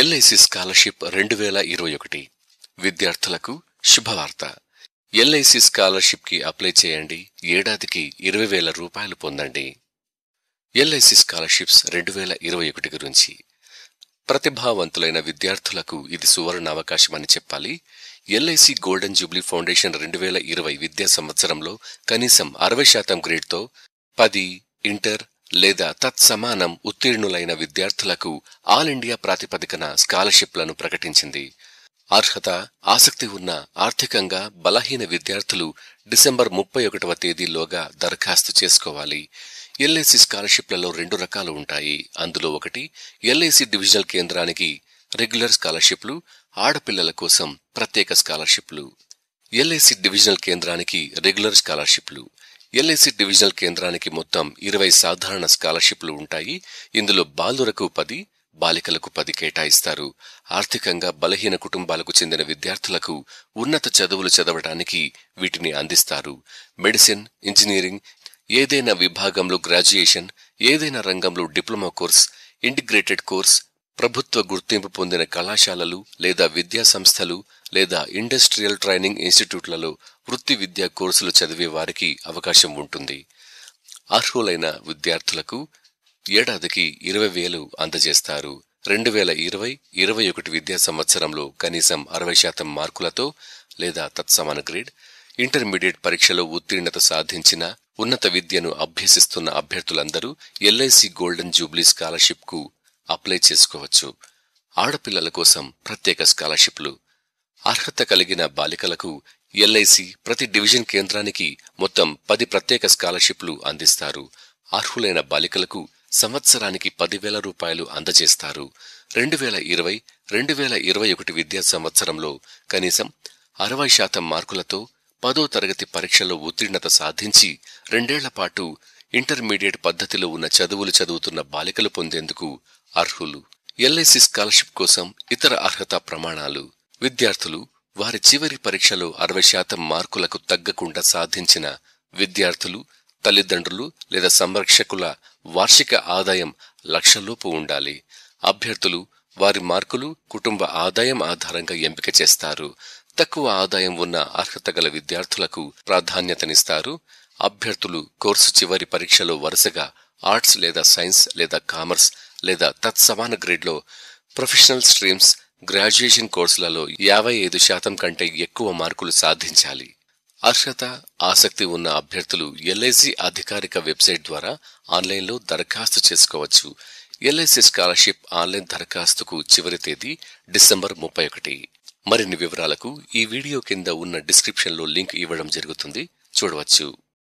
LIC scholarship రెండు వేల ఇరవై ఒకటి విద్యార్థులకు శుభవార్త ఎల్ఐసి స్కాలర్షిప్కి అప్లై చేయండి ఏడాదికి ఇరవై వేల రూపాయలు పొందండి ఎల్ఐసి స్కాలర్షిప్స్ రెండు వేల ఇరవై ఒకటి గురించి ప్రతిభావంతులైన విద్యార్థులకు ఇది సువర్ణ అవకాశమని చెప్పాలి ఎల్ఐసి గోల్డెన్ జూబ్లీ ఫౌండేషన్ రెండు వేల ఇరవై విద్యా సంవత్సరంలో కనీసం అరవై శాతం గ్రేడ్తో పది ఇంటర్ లేదా తత్సమానం ఉత్తీర్ణులైన విద్యార్థులకు ఆల్ ఇండియా ప్రాతిపదికన స్కాలర్షిప్లను ప్రకటించింది అర్హత ఆసక్తి ఉన్న ఆర్థికంగా బలహీన విద్యార్థులు డిసెంబర్ ముప్పై ఒకటవ తేదీలోగా దరఖాస్తు చేసుకోవాలి ఎల్ఐసి స్కాలర్షిప్లలో రెండు రకాలు ఉంటాయి అందులో ఒకటి ఎల్ఐసి డివిజనల్ కేంద్రానికి రెగ్యులర్ స్కాలర్షిప్లు ఆడపిల్లల కోసం ప్రత్యేక స్కాలర్షిప్లు ఎల్ఐసి డివిజనల్ కేంద్రానికి రెగ్యులర్ స్కాలర్షిప్లు ఎల్ఐసి డివిజనల్ కేంద్రానికి మొత్తం ఇరవై సాధారణ స్కాలర్షిప్లు ఉంటాయి ఇందులో బాలురకు పది బాలికలకు పది కేటాయిస్తారు ఆర్థికంగా బలహీన కుటుంబాలకు చెందిన విద్యార్థులకు ఉన్నత చదువులు చదవడానికి వీటిని అందిస్తారు మెడిసిన్ ఇంజనీరింగ్ ఏదైనా విభాగంలో గ్రాడ్యుయేషన్ ఏదైనా రంగంలో డిప్లొమా కోర్స్ ఇంటిగ్రేటెడ్ కోర్స్ ప్రభుత్వ గుర్తింపు పొందిన కళాశాలలు లేదా విద్యా సంస్థలు లేదా ఇండస్ట్రియల్ ట్రైనింగ్ ఇన్స్టిట్యూట్లలో వృత్తి విద్యా కోర్సులు చదివే వారికి అవకాశం ఉంటుంది అర్హులైన విద్యార్థులకు ఏడాదికి ఇరవై వేలు అందజేస్తారు రెండు వేల ఇరవై ఇరవై ఒకటి విద్యా సంవత్సరంలో కనీసం అరవై శాతం మార్కులతో లేదా తత్సమాన గ్రేడ్ ఇంటర్మీడియట్ పరీక్షలో ఉత్తీర్ణత సాధించిన ఉన్నత విద్యను అభ్యసిస్తున్న అభ్యర్థులందరూ ఎల్ఐసి గోల్డెన్ జూబ్లీ స్కాలర్షిప్కు అప్లై చేసుకోవచ్చు ఆడపిల్లల కోసం ప్రత్యేక స్కాలర్షిప్లు అర్హత కలిగిన బాలికలకు ఎల్ఐసి ప్రతి డివిజన్ కేంద్రానికి మొత్తం పది ప్రత్యేక స్కాలర్షిప్లు అందిస్తారు అర్హులైన బాలికలకు సంవత్సరానికి పదివేల రూపాయలు అందజేస్తారు రెండు వేల ఇరవై రెండు వేల ఇరవై ఒకటి విద్యా సంవత్సరంలో కనీసం అరవై శాతం మార్కులతో పదో తరగతి పరీక్షలో ఉత్తీర్ణత సాధించి రెండేళ్ల పాటు ఇంటర్మీడియట్ పద్ధతిలో ఉన్న చదువులు చదువుతున్న బాలికలు పొందేందుకు అర్హులు ఎల్ఐసి స్కాలర్షిప్ కోసం ఇతర అర్హత ప్రమాణాలు విద్యార్థులు వారి చివరి పరీక్షలో అరవై శాతం మార్కులకు తగ్గకుండా సాధించిన విద్యార్థులు తల్లిదండ్రులు లేదా సంరక్షకుల వార్షిక ఆదాయం లక్షలోపు ఉండాలి అభ్యర్థులు వారి మార్కులు కుటుంబ ఆదాయం ఆధారంగా ఎంపిక చేస్తారు తక్కువ ఆదాయం ఉన్న అర్హత గల విద్యార్థులకు ప్రాధాన్యతనిస్తారు అభ్యర్థులు కోర్సు చివరి పరీక్షలో వరుసగా ఆర్ట్స్ లేదా సైన్స్ లేదా కామర్స్ లేదా తత్సమాన గ్రేడ్లో ప్రొఫెషనల్ స్ట్రీమ్స్ గ్రాడ్యుయేషన్ కోర్సులలో యాభై ఐదు శాతం కంటే ఎక్కువ మార్కులు సాధించాలి అర్హత ఆసక్తి ఉన్న అభ్యర్థులు ఎల్ఐసి అధికారిక వెబ్సైట్ ద్వారా ఆన్లైన్లో దరఖాస్తు చేసుకోవచ్చు ఎల్ఐసి స్కాలర్షిప్ ఆన్లైన్ దరఖాస్తుకు చివరి తేదీ డిసెంబర్ ముప్పై ఒకటి మరిన్ని వివరాలకు ఈ వీడియో కింద ఉన్న డిస్క్రిప్షన్లో లింక్ ఇవ్వడం జరుగుతుంది చూడవచ్చు